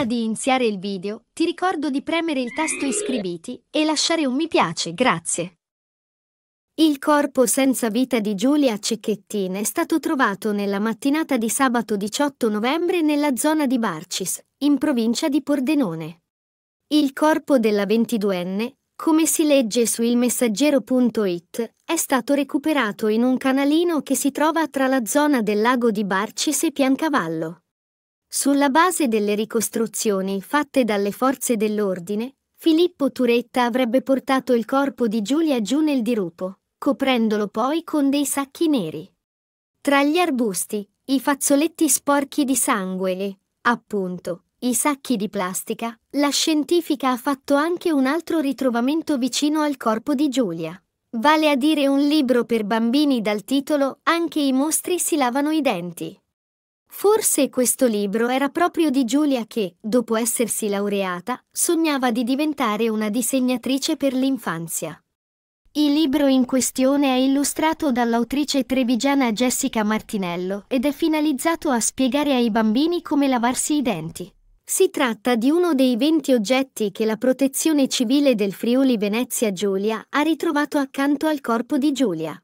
Prima di iniziare il video, ti ricordo di premere il tasto iscriviti e lasciare un mi piace, grazie. Il corpo senza vita di Giulia Cecchettin è stato trovato nella mattinata di sabato 18 novembre nella zona di Barcis, in provincia di Pordenone. Il corpo della 22enne, come si legge su ilmessaggero.it, è stato recuperato in un canalino che si trova tra la zona del lago di Barcis e Piancavallo. Sulla base delle ricostruzioni fatte dalle forze dell'ordine, Filippo Turetta avrebbe portato il corpo di Giulia giù nel dirupo, coprendolo poi con dei sacchi neri. Tra gli arbusti, i fazzoletti sporchi di sangue e, appunto, i sacchi di plastica, la scientifica ha fatto anche un altro ritrovamento vicino al corpo di Giulia. Vale a dire un libro per bambini dal titolo Anche i mostri si lavano i denti. Forse questo libro era proprio di Giulia che, dopo essersi laureata, sognava di diventare una disegnatrice per l'infanzia. Il libro in questione è illustrato dall'autrice trevigiana Jessica Martinello ed è finalizzato a spiegare ai bambini come lavarsi i denti. Si tratta di uno dei 20 oggetti che la protezione civile del Friuli Venezia Giulia ha ritrovato accanto al corpo di Giulia.